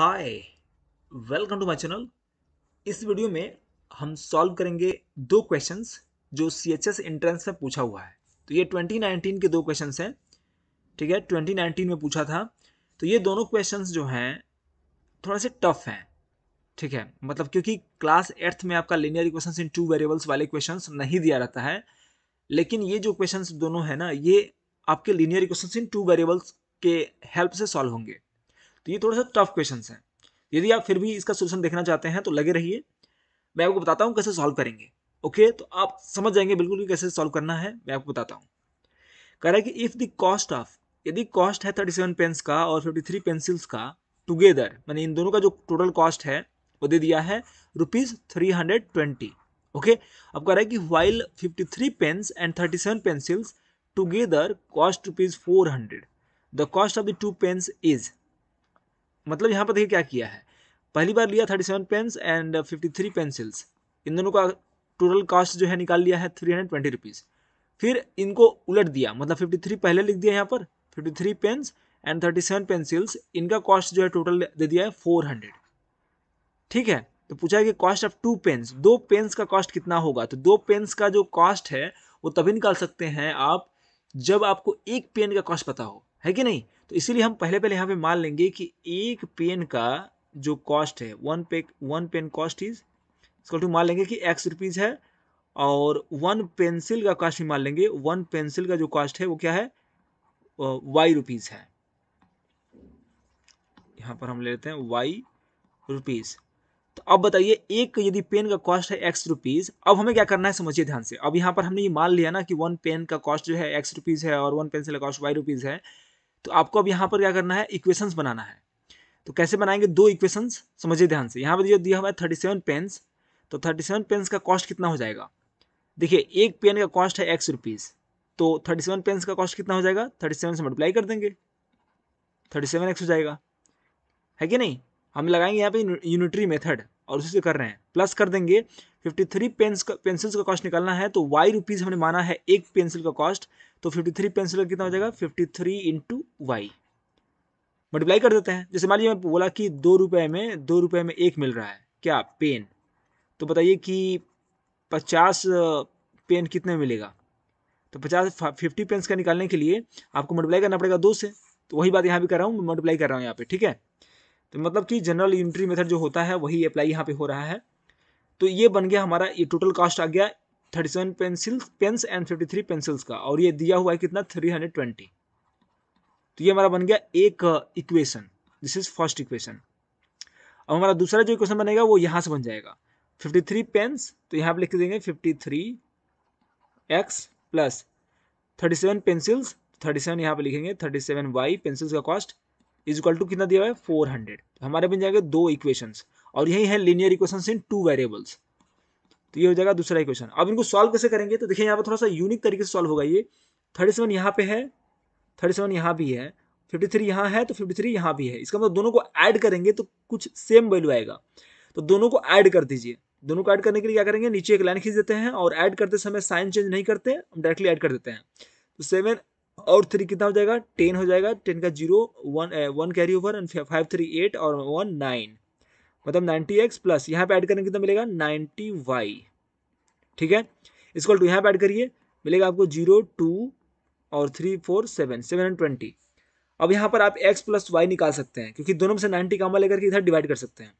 hi welcome to my channel इस video में हम सॉल्व करेंगे दो क्वेश्चंस जो सी एच एस एंट्रेंस में पूछा हुआ है तो ये 2019 के दो क्वेश्चंस हैं ठीक है 2019 में पूछा था तो ये दोनों क्वेश्चंस जो हैं थोड़ा से टफ हैं ठीक है मतलब क्योंकि क्लास एट्थ में आपका linear equations in two variables वाले क्वेश्चन नहीं दिया जाता है लेकिन ये जो क्वेश्चन दोनों हैं ना ये आपके linear equation in two variables के हेल्प से सॉल्व होंगे तो ये थोड़ा सा टफ क्वेश्चन है यदि आप फिर भी इसका सोल्यूशन देखना चाहते हैं तो लगे रहिए मैं आपको बताता हूँ कैसे सॉल्व करेंगे ओके तो आप समझ जाएंगे बिल्कुल भी कैसे सॉल्व करना है मैं आपको बताता हूँ कह रहा है कि इफ़ द कॉस्ट ऑफ यदि कॉस्ट है थर्टी सेवन पेंस का और फिफ्टी थ्री पेंसिल्स का टुगेदर मैंने इन दोनों का जो टोटल कॉस्ट है वो दे दिया है rupees three hundred twenty okay अब कह रहा है कि while fifty three pens and thirty seven pencils together cost rupees four hundred the cost of the two pens is मतलब यहाँ पर देखिए क्या किया है पहली बार लिया thirty seven pens and fifty three pencils इन दोनों का टोटल कास्ट जो है निकाल लिया है थ्री हंड्रेड ट्वेंटी रुपीज़ फिर इनको उलट दिया मतलब फिफ्टी थ्री पहले लिख दिया यहाँ पर fifty three pens and thirty seven pencils इनका कॉस्ट जो है टोटल दे दिया है फोर हंड्रेड ठीक है तो पूछा है कि कॉस्ट ऑफ टू पेन्स दो पेन्स का कॉस्ट कितना होगा तो दो पेन्स का जो कॉस्ट है वो तभी निकाल सकते हैं आप जब आपको एक पेन का कॉस्ट पता हो है कि नहीं तो इसीलिए हम पहले पहले यहाँ पे मान लेंगे कि एक पेन का जो कॉस्ट है वन पे one pen cost is equal to मान लेंगे कि एक्स रुपीज है और वन पेंसिल का कॉस्ट मान लेंगे वन पेंसिल का जो कॉस्ट है वो क्या है वाई रुपीज है यहाँ पर हम ले लेते हैं वाई रुपीज तो अब बताइए एक यदि पेन का कॉस्ट है एक्स रुपीज अब हमें क्या करना है समझिए ध्यान से अब यहाँ पर हमने ये मान लिया ना कि वन पेन का कॉस्ट जो है एक्स रुपीज है और वन पेंसिल का कॉस्ट वाई रुपीज है तो आपको अब यहाँ पर क्या करना है इक्वेशंस बनाना है तो कैसे बनाएंगे दो इक्वेशंस समझिए ध्यान से यहाँ पर जो दिया हुआ है थर्टी सेवन पेन्स तो थर्टी सेवन पेन्स का कॉस्ट कितना हो जाएगा देखिए एक पेन का कॉस्ट है एक्स रुपीज़ तो थर्टी सेवन पेन्स का कॉस्ट कितना हो जाएगा थर्टी सेवन से मल्टीप्लाई कर देंगे थर्टी सेवन एक्स हो जाएगा है कि नहीं हम लगाएंगे यहाँ पे यूनिटरी मेथड और उसी से कर रहे हैं प्लस कर देंगे फिफ्टी थ्री पेंस का पेंसिल्स का कॉस्ट निकालना है तो वाई रुपीज़ हमने माना है एक पेंसिल का कॉस्ट तो फिफ्टी थ्री पेंसिल का कितना हो जाएगा fifty three into y multiply कर देते हैं जैसे मान लीजिए मैं बोला कि दो रुपये में दो रुपये में एक मिल रहा है क्या पेन तो बताइए कि पचास पेन कितने मिलेगा तो पचास फिफ्टी पेंस का निकालने के लिए आपको मल्टीप्लाई करना पड़ेगा दो से तो वही बात यहाँ भी कर रहा हूँ मैं मल्टीप्लाई कर रहा हूँ यहाँ पे ठीक है तो मतलब कि जनरल इंट्री मेथड जो होता है वही अप्लाई यहाँ पे हो रहा है तो ये बन गया हमारा ये टोटल कास्ट आ गया thirty seven pencil pens and fifty three pencils का और ये दिया हुआ है कितना थ्री हंड्रेड ट्वेंटी तो ये हमारा बन गया एक equation this is first equation अब हमारा दूसरा जो इक्वेशन बनेगा वो यहाँ से बन जाएगा फिफ्टी थ्री पेंस तो यहाँ पर लिख देंगे fifty three x plus thirty seven pencils thirty seven यहाँ पर लिखेंगे थर्टी सेवन वाई पेंसिल्स का कॉस्ट इज इक्वल टू कितना दिया हुआ है फोर तो हंड्रेड हमारे बन जाएंगे दो इक्वेशंस और यही है linear equation in two variables तो ये हो जाएगा दूसरा इक्वेशन अब इनको सॉल्व कैसे करेंगे तो देखिए यहाँ पर थोड़ा सा यूनिक तरीके से सॉल्व होगा ये थर्टी सेवन यहाँ पे है थर्टी सेवन यहाँ भी है फिफ्टी थ्री यहाँ है तो फिफ्टी थ्री यहाँ भी है इसका मतलब दोनों को ऐड करेंगे तो कुछ सेम वैल्यू आएगा तो दोनों को ऐड कर दीजिए दोनों को ऐड करने के लिए क्या करेंगे नीचे एक लाइन खींच देते हैं और ऐड करते समय साइन चेंज नहीं करते हम डायरेक्टली ऐड कर देते हैं तो सेवन और थ्री कितना हो जाएगा टेन हो जाएगा टेन का zero one one carry over and five three eight और वन नाइन मतलब नाइन्टी एक्स प्लस यहाँ पे ऐड करेंगे कितना तो मिलेगा नाइन्टी वाई ठीक है इसको टू यहाँ पे ऐड करिए मिलेगा आपको जीरो टू और three four seven seven and twenty अब यहाँ पर आप एक्स प्लस वाई निकाल सकते हैं क्योंकि दोनों में से नाइन्टी कामा लेकर के इधर डिवाइड कर सकते हैं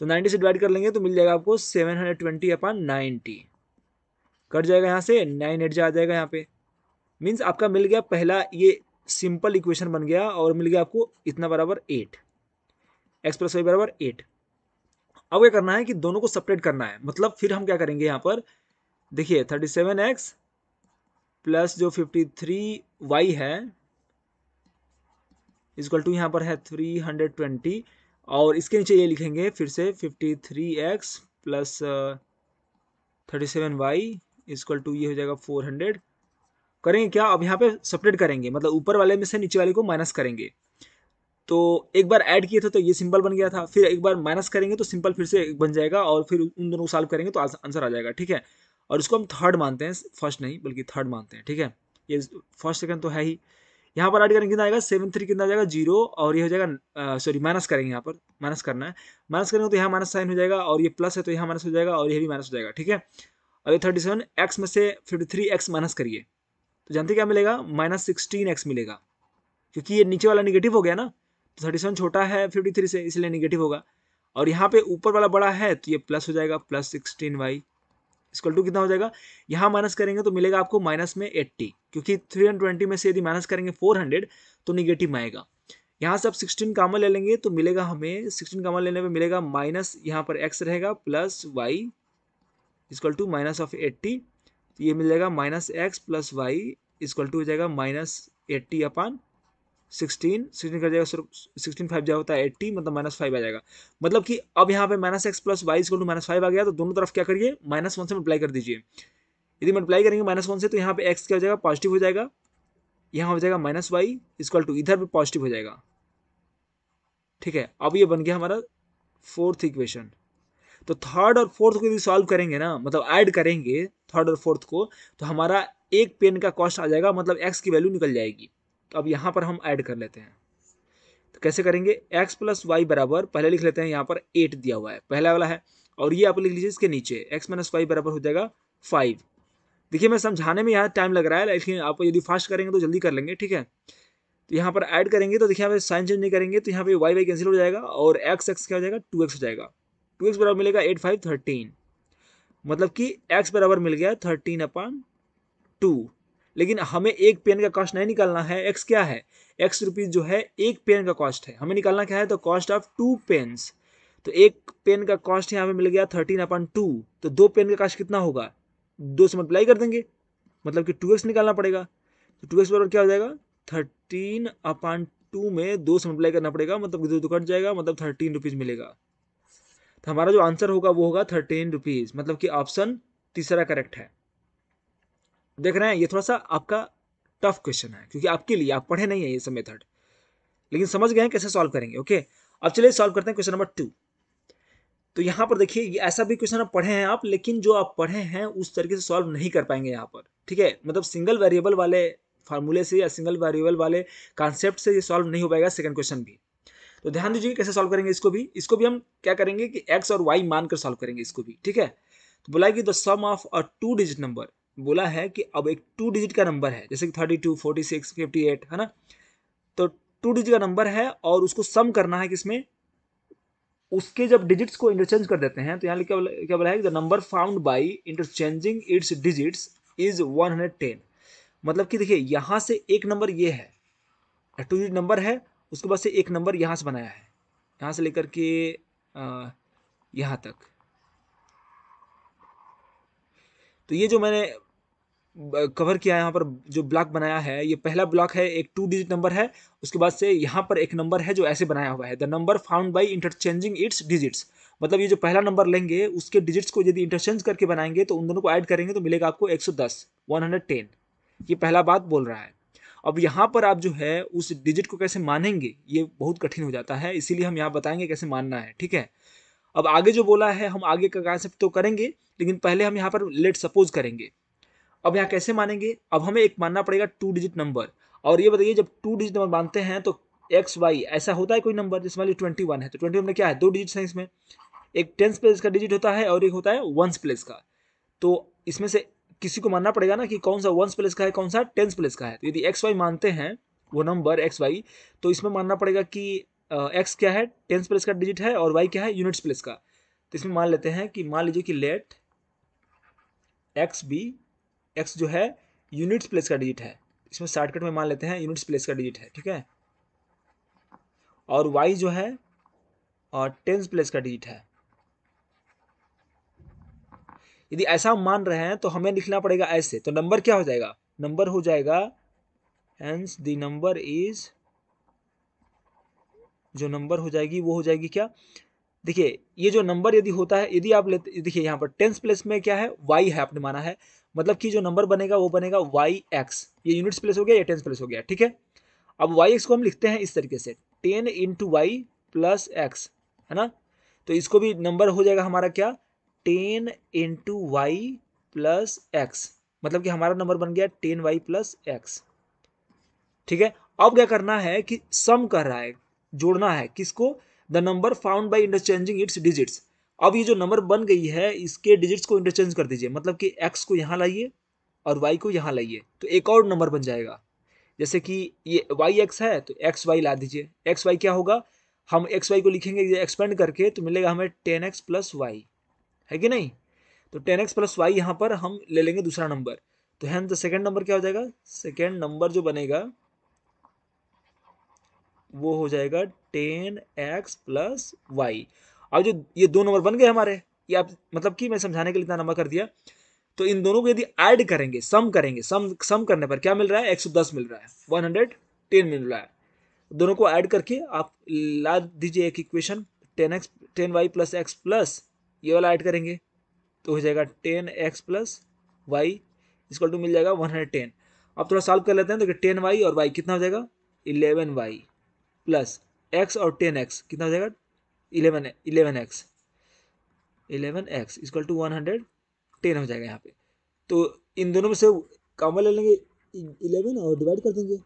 तो नाइन्टी से डिवाइड कर लेंगे तो मिल जाएगा आपको seven hundred twenty upon ninety cut जाएगा यहाँ से नाइन एट जा आ जाएगा यहाँ पे मीन्स आपका मिल गया पहला ये सिंपल इक्वेशन बन गया और मिल गया आपको इतना बराबर एट एक्स प्लस वाई बराबर एट अब क्या करना है कि दोनों को सेपरेट करना है मतलब फिर हम क्या करेंगे यहाँ पर देखिए थर्टी सेवन एक्स प्लस जो फिफ्टी थ्री वाई है इजक्ल टू यहाँ पर है थ्री हंड्रेड ट्वेंटी और इसके नीचे ये लिखेंगे फिर से fifty three x plus thirty seven y equal to ये हो जाएगा फोर हंड्रेड करेंगे क्या अब यहाँ पे सेपरेट करेंगे मतलब ऊपर वाले में से नीचे वाले को माइनस करेंगे तो एक बार ऐड किए थे तो ये सिंपल बन गया था फिर एक बार माइनस करेंगे तो सिंपल फिर से बन जाएगा और फिर उन दोनों को सॉल्व करेंगे तो आंसर आ जाएगा ठीक है और इसको हम थर्ड मानते हैं फर्स्ट नहीं बल्कि थर्ड मानते हैं ठीक है ये फर्स्ट सेकंड तो है ही यहाँ पर ऐड करेंगे कितना आएगा सेवन थ्री कितना जाएगा जीरो और ये हो जाएगा सॉरी माइनस करेंगे यहाँ पर माइनस करना है माइनस करेंगे तो यहाँ माइनस साइन हो जाएगा और ये प्लस है तो यहाँ माइनस हो जाएगा और ये भी माइनस हो जाएगा ठीक है और ये थर्टी सेवन एक्स में से फिफ्टी थ्री एक्स माइनस करिए तो जानते क्या मिलेगा माइनस सिक्सटीन एक्स मिलेगा क्योंकि ये नीचे वाला निगेटिव हो गया ना तो थर्टी सेवन छोटा है फिफ्टी थ्री से इसलिए निगेटिव होगा और यहाँ पे ऊपर वाला बड़ा है तो ये प्लस हो जाएगा plus sixteen y equal to कितना हो जाएगा यहाँ माइनस करेंगे तो मिलेगा आपको माइनस में एट्टी क्योंकि थ्री हंड्रेड ट्वेंटी में से यदि माइनस करेंगे फोर हंड्रेड तो निगेटिव आएगा यहाँ से आप सिक्सटीन कामन ले लेंगे तो मिलेगा हमें सिक्सटीन कामन लेने पर मिलेगा माइनस यहाँ पर एक्स रहेगा plus y equal to minus of eighty तो ये मिल जाएगा minus x plus y equal to हो जाएगा minus eighty upon sixteen sixteen का जाएगा सिक्सटीन फाइव जो होता है एट्टी मतलब माइनस फाइव आ जाएगा मतलब कि अब यहाँ पे माइनस एक्स प्लस वाई इसको टू माइनस फाइव आ गया तो दोनों तरफ क्या करिए माइनस वन से मल्टीप्लाई कर दीजिए यदि मल्टीप्लाई करेंगे माइनस वन से तो यहाँ पे एक्स क्या हो जाएगा पॉजिटिव हो जाएगा यहाँ हो जाएगा माइनस वाई इसक्वल टू इधर भी पॉजिटिव हो जाएगा ठीक है अब ये बन गया हमारा फोर्थ इक्वेशन तो थर्ड और फोर्थ को यदि सॉल्व करेंगे ना मतलब ऐड करेंगे थर्ड और फोर्थ को तो हमारा एक पेन का कॉस्ट आ जाएगा मतलब एक्स की वैल्यू निकल जाएगी तो अब यहाँ पर हम ऐड कर लेते हैं तो कैसे करेंगे एक्स प्लस वाई बराबर पहले लिख लेते हैं यहाँ पर एट दिया हुआ है पहला वाला है और ये आप लिख लीजिए इसके नीचे एक्स माइनस वाई बराबर हो जाएगा फाइव देखिए मैं समझाने में यहाँ टाइम लग रहा है लेकिन आप यदि फास्ट करेंगे तो जल्दी कर लेंगे ठीक है तो यहाँ पर ऐड करेंगे तो देखिए यहाँ साइन चेंज नहीं करेंगे तो यहाँ पर वाई वाई कैंसिल हो जाएगा और एक्स एक्स क्या हो जाएगा टू एक्स हो जाएगा टू एक्स बराबर मिलेगा एट फाइव थर्टीन मतलब कि एक्स बराबर मिल गया थर्टीन अपन टू लेकिन हमें एक पेन का कॉस्ट नहीं निकालना है एक्स क्या है एक्स रुपीज़ जो है एक पेन का कॉस्ट है हमें निकालना क्या है तो कॉस्ट ऑफ टू पेन्स तो एक पेन का कॉस्ट यहाँ पे मिल गया थर्टीन अपॉन टू तो दो पेन का कॉस्ट कितना होगा दो से मल्टीप्लाई कर देंगे मतलब कि टू एक्स निकालना पड़ेगा तो टू एक्स बराबर क्या हो जाएगा थर्टीन अपॉन टू में दो से मल्टीप्लाई करना पड़ेगा मतलब दो दो तो कट जाएगा मतलब थर्टीन रुपीज़ मिलेगा तो हमारा जो आंसर होगा वो होगा थर्टीन रुपीज़ मतलब कि ऑप्शन तीसरा करेक्ट है देख रहे हैं ये थोड़ा सा आपका टफ क्वेश्चन है क्योंकि आपके लिए आप पढ़े नहीं है ये सब मेथड लेकिन समझ गए हैं कैसे सॉल्व करेंगे ओके अब चलिए सॉल्व करते हैं क्वेश्चन नंबर टू तो यहाँ पर देखिए ये ऐसा भी क्वेश्चन आप पढ़े हैं आप लेकिन जो आप पढ़े हैं उस तरीके से सॉल्व नहीं कर पाएंगे यहाँ पर ठीक है मतलब सिंगल वेरिएबल वाले फार्मूले से या सिंगल वेरिएबल वाले कॉन्सेप्ट से ये सॉल्व नहीं हो पाएगा सेकंड क्वेश्चन भी तो ध्यान दीजिए कैसे सॉल्व करेंगे इसको भी इसको भी हम क्या करेंगे कि एक्स और वाई मानकर सॉल्व करेंगे इसको भी ठीक है तो बोला कि the sum of a two digit number बोला है कि अब एक टू डिजिट का नंबर है जैसे कि thirty two forty six fifty eight है ना तो टू डिजिट का नंबर है और उसको सम करना है किसमें उसके जब डिजिट्स को इंटरचेंज कर देते हैं तो यहाँ क्या क्या बोला है the number found by interchanging its digits is one hundred ten मतलब कि देखिए यहाँ से एक नंबर ये है टू डिजिट नंबर है उसके बाद से एक नंबर यहाँ से बनाया है यहाँ से लेकर के यहाँ तक तो ये जो मैंने कवर किया है यहाँ पर जो ब्लॉक बनाया है ये पहला ब्लॉक है एक टू डिजिट नंबर है उसके बाद से यहाँ पर एक नंबर है जो ऐसे बनाया हुआ है the number found by interchanging its digits मतलब ये जो पहला नंबर लेंगे उसके डिजिट्स को यदि इंटरचेंज करके बनाएंगे तो उन दोनों को ऐड करेंगे तो मिलेगा आपको 110 110 ये पहला बात बोल रहा है अब यहाँ पर आप जो है उस डिजिट को कैसे मानेंगे ये बहुत कठिन हो जाता है इसीलिए हम यहाँ बताएंगे कैसे मानना है ठीक है अब आगे जो बोला है हम आगे का कांसेप्ट तो करेंगे लेकिन पहले हम यहाँ पर लेट सपोज करेंगे अब यहाँ कैसे मानेंगे अब हमें एक मानना पड़ेगा टू डिजिट नंबर और ये बताइए जब टू डिजिट नंबर मानते हैं तो एक्स वाई ऐसा होता है कोई नंबर जिसमें मान लीजिए ट्वेंटी वन है तो ट्वेंटी वन में क्या है दो डिजिट हैं इसमें एक टेंथ प्लेस का डिजिट होता है और एक होता है वंस प्लेस का तो इसमें से किसी को मानना पड़ेगा ना कि कौन सा वंस प्लेस का है कौन सा टेंथ प्लेस का है तो यदि एक्स वाई मानते हैं वो नंबर एक्स वाई तो इसमें मानना पड़ेगा कि एक्स क्या है टेंथ प्लेस का डिजिट है और वाई क्या है यूनिट्स प्लेस का तो इसमें मान लेते हैं कि मान लीजिए कि लेट एक्स बी एक्स जो है यूनिट्स प्लेस का डिजिट है इसमें शॉर्टकट में मान लेते हैं यूनिट्स प्लेस का डिजिट है ठीक है और वाई जो है और टेंस प्लेस का डिजिट है यदि ऐसा मान रहे हैं तो हमें लिखना पड़ेगा ऐसे तो नंबर क्या हो जाएगा नंबर हो जाएगा एंस द नंबर इज जो नंबर हो जाएगी वो हो जाएगी क्या देखिए ये जो नंबर यदि होता है यदि आप लेते देखिए यहाँ पर टेंस प्लेस में क्या है वाई है आपने माना है मतलब कि जो नंबर बनेगा वो बनेगा वाई एक्स ये यूनिट्स प्लेस हो गया या टेंस प्लेस हो गया ठीक है अब वाई एक्स को हम लिखते हैं इस तरीके से ten into y plus x है ना तो इसको भी नंबर हो जाएगा हमारा क्या ten into y plus x मतलब कि हमारा नंबर बन गया टेन वाई प्लस एक्स ठीक है अब क्या करना है कि सम कर रहा है जोड़ना है किसको the number found by interchanging its digits अब ये जो नंबर बन गई है इसके डिजिट्स को इंटरचेंज कर दीजिए मतलब कि एक्स को यहाँ लाइए और वाई को यहाँ लाइए तो एक और नंबर बन जाएगा जैसे कि ये वाई एक्स है तो एक्स वाई ला दीजिए एक्स वाई क्या होगा हम एक्स वाई को लिखेंगे एक्सपेंड करके तो मिलेगा हमें टेन एक्स प्लस वाई है कि नहीं तो टेन एक्स प्लस वाई यहाँ पर हम ले लेंगे दूसरा नंबर तो हैंड द सेकेंड नंबर क्या हो जाएगा सेकेंड नंबर जो बनेगा वो हो जाएगा टेन एक्स प्लस वाई अब जो ये दो नंबर बन गए हमारे ये आप मतलब कि मैं समझाने के लिए इतना नंबर कर दिया तो इन दोनों को यदि ऐड करेंगे सम करेंगे सम सम करने पर क्या मिल रहा है एक सौ दस मिल रहा है वन हंड्रेड टेन मिल रहा है दोनों को ऐड करके आप ला दीजिए एक equation ten x ten y plus x plus ये वाला ऐड करेंगे तो हो जाएगा टेन एक्स प्लस वाई इसको टू मिल जाएगा वन हंड्रेड टेन अब थोड़ा सॉल्व कर लेते हैं तो टेन वाई और वाई कितना हो जाएगा इलेवन वाई प्लस एक्स और टेन एक्स कितना हो जाएगा eleven eleven x eleven x equal to one hundred ten हो जाएगा यहाँ पे तो इन दोनों में से कॉमन ले लेंगे इलेवन और डिवाइड कर देंगे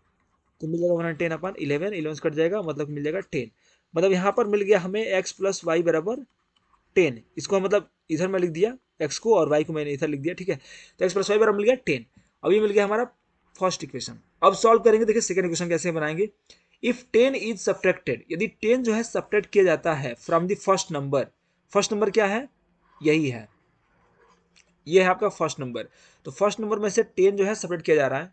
तो मिल जाएगा one hundred ten upon eleven eleven cut जाएगा मतलब मिल जाएगा टेन मतलब यहाँ पर मिल गया हमें एक्स प्लस वाई बराबर टेन इसको मतलब इधर मैं लिख दिया एक्स को और वाई को मैंने इधर लिख दिया ठीक है तो एक्स प्लस वाई बराबर मिल गया टेन अभी मिल गया हमारा फर्स्ट इक्वेशन अब सॉल्व करेंगे देखिए सेकेंड इक्वेशन कैसे बनाएंगे इफ टेन इज सब्ट्रैक्टेड यदि टेन जो है सब्ट्रैक्ट किया जाता है from the first number first number क्या है यही है ये है आपका फर्स्ट नंबर तो फर्स्ट नंबर में से टेन जो है सेपरेट किया जा रहा है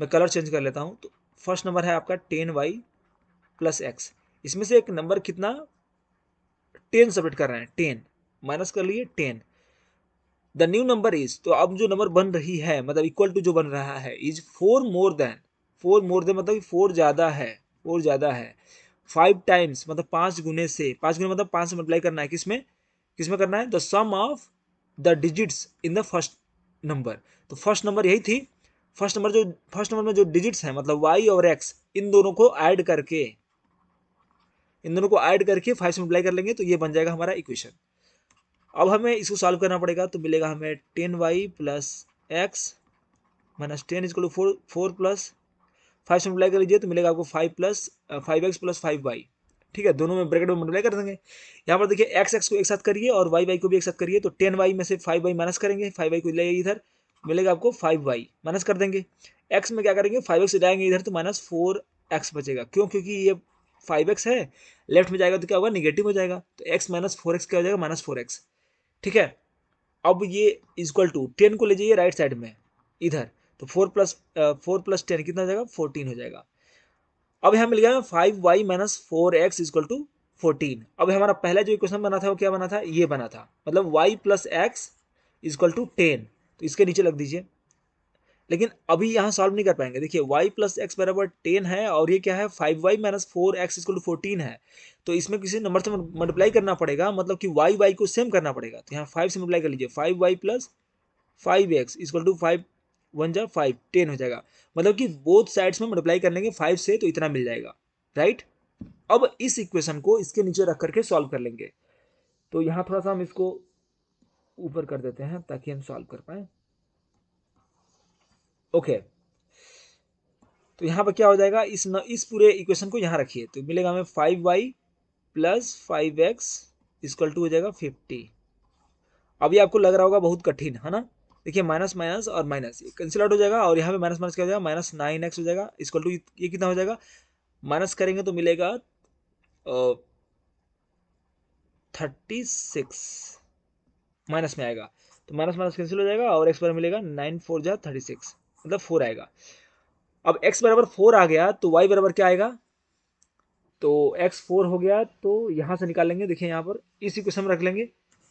मैं कलर चेंज कर लेता हूं तो फर्स्ट नंबर है आपका टेन वाई प्लस एक्स इसमें से एक नंबर कितना टेन सेपरेट कर रहे हैं टेन माइनस कर लिए ten the new number is तो अब जो नंबर बन रही है मतलब इक्वल टू जो बन रहा है is four more than four more than मतलब फोर ज़्यादा है फोर ज़्यादा है फाइव टाइम्स मतलब पाँच गुने से पाँच गुने मतलब पाँच से मल्टीप्लाई करना है किसमें किसमें करना है the sum of the digits in the first number तो फर्स्ट नंबर यही थी फर्स्ट नंबर जो फर्स्ट नंबर में जो डिजिट्स हैं मतलब वाई और एक्स इन दोनों को ऐड करके इन दोनों को ऐड करके फाइव से मल्टीप्लाई कर लेंगे तो ये बन जाएगा हमारा इक्वेशन अब हमें इसको सॉल्व करना पड़ेगा तो मिलेगा हमें ten y plus x minus ten equal to four four plus five से मल्टीप्लाई कर लीजिए तो मिलेगा आपको five plus five x plus five y ठीक है दोनों में ब्रैकेट में मल्टीप्लाई कर देंगे यहाँ पर देखिए एक्स एक्स को एक साथ करिए और वाई वाई को भी एक साथ करिए तो टेन वाई में से फाइव वाई माइनस करेंगे फाइव वाई को ले इधर मिलेगा आपको फाइव वाई माइनस कर देंगे एक्स में क्या करेंगे फाइव एक्स जाएंगे इधर तो माइनस फोर एक्स बचेगा क्यों क्योंकि ये फाइव एक्स है लेफ्ट में जाएगा तो क्या होगा निगेटिव हो जाएगा तो एक्स माइनस फोर एक्स क्या हो जाएगा माइनस फोर एक्स ठीक है अब ये इजक्वल टू टेन को ले जाइए राइट साइड में इधर तो four plus four plus ten कितना हो जाएगा फोर्टीन हो जाएगा अब यहाँ मिल गया five y minus four x equal to fourteen अब हमारा पहला जो इक्वेशन बना था वो क्या बना था ये बना था मतलब y plus x equal to ten तो इसके नीचे लग दीजिए लेकिन अभी यहाँ सॉल्व नहीं कर पाएंगे देखिए y प्लस एक्स बराबर टेन है और ये क्या है five y minus four x to fourteen है तो इसमें किसी नंबर से मल्टीप्लाई करना पड़ेगा मतलब कि y y को सेम करना पड़ेगा तो यहाँ फाइव से मल्टीप्लाई कर लीजिए five y plus five x equal to five one जा फाइव टेन हो जाएगा मतलब कि बोथ साइड्स में मल्टीप्लाई कर लेंगे फाइव से तो इतना मिल जाएगा राइट अब इस इक्वेशन को इसके नीचे रख करके सॉल्व कर लेंगे तो यहाँ थोड़ा सा हम इसको ऊपर कर देते हैं ताकि हम सॉल्व कर पाए ओके तो यहाँ पर क्या हो जाएगा इस न, इस पूरे इक्वेशन को यहाँ रखिए तो मिलेगा हमें five y plus five x equal to हो जाएगा फिफ्टी अभी आपको लग रहा होगा बहुत कठिन है ना देखिए माइनस माइनस और माइनस ये कैंसिल आउट हो जाएगा और यहाँ पे माइनस माइनस क्या हो जाएगा माइनस नाइन एक्स हो जाएगा इसक्वल टू ये कितना हो जाएगा माइनस करेंगे तो मिलेगा थर्टी सिक्स माइनस में आएगा तो माइनस माइनस कैंसिल हो जाएगा और एक्स बराबर मिलेगा नाइन फोर जा थर्टी सिक्स मतलब फोर आएगा अब एक्स बराबर फोर आ गया तो वाई बराबर क्या आएगा तो एक्स फोर हो गया तो यहाँ से निकाल लेंगे देखिए यहाँ पर इस इक्वेशन में रख लेंगे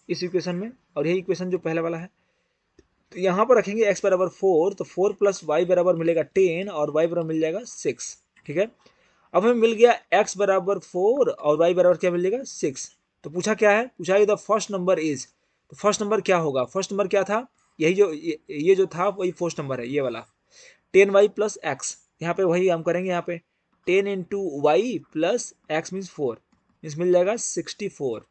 इस इक्वेशन में और यही इक्वेशन जो पहले वाला है तो यहाँ पर रखेंगे एक्स बराबर फोर तो फोर प्लस वाई बराबर मिलेगा टेन और वाई बराबर मिल जाएगा सिक्स ठीक है अब हमें मिल गया एक्स बराबर फोर और वाई बराबर क्या मिलेगा सिक्स तो पूछा क्या है पूछा ये द फर्स्ट नंबर इज तो फर्स्ट नंबर क्या होगा फर्स्ट नंबर क्या था यही जो ये जो था वही फर्स्ट नंबर है ये वाला टेन वाई प्लस एक्स यहाँ पर वही हम करेंगे यहाँ पे ten into y plus x means four means मिल जाएगा सिक्सटी फोर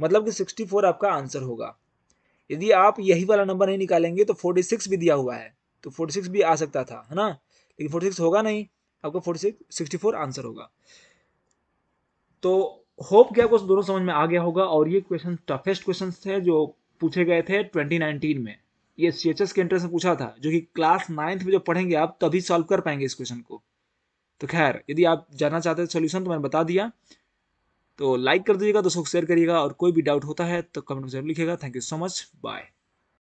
मतलब कि सिक्सटी फोर आपका आंसर होगा यदि आप यही वाला नंबर नहीं निकालेंगे तो फोर्टी सिक्स भी दिया हुआ है तो फोर्टी सिक्स भी आ सकता था है ना लेकिन फोर्टी सिक्स होगा नहीं आपको forty six sixty four answer होगा तो होप कि आपको दोनों समझ में आ गया होगा और ये क्वेश्चन टफेस्ट क्वेश्चन थे जो पूछे गए थे ट्वेंटी नाइनटीन में ये सी एच एस के एंट्रेंस में पूछा था जो कि क्लास नाइन्थ में जो पढ़ेंगे आप तभी सॉल्व कर पाएंगे इस क्वेश्चन को तो खैर यदि आप जानना चाहते हैं सोल्यूशन तो मैंने बता दिया तो लाइक कर दीजिएगा दोस्तों को शेयर करिएगा और कोई भी डाउट होता है तो कमेंट में जरूर लिखिएगा thank you so much bye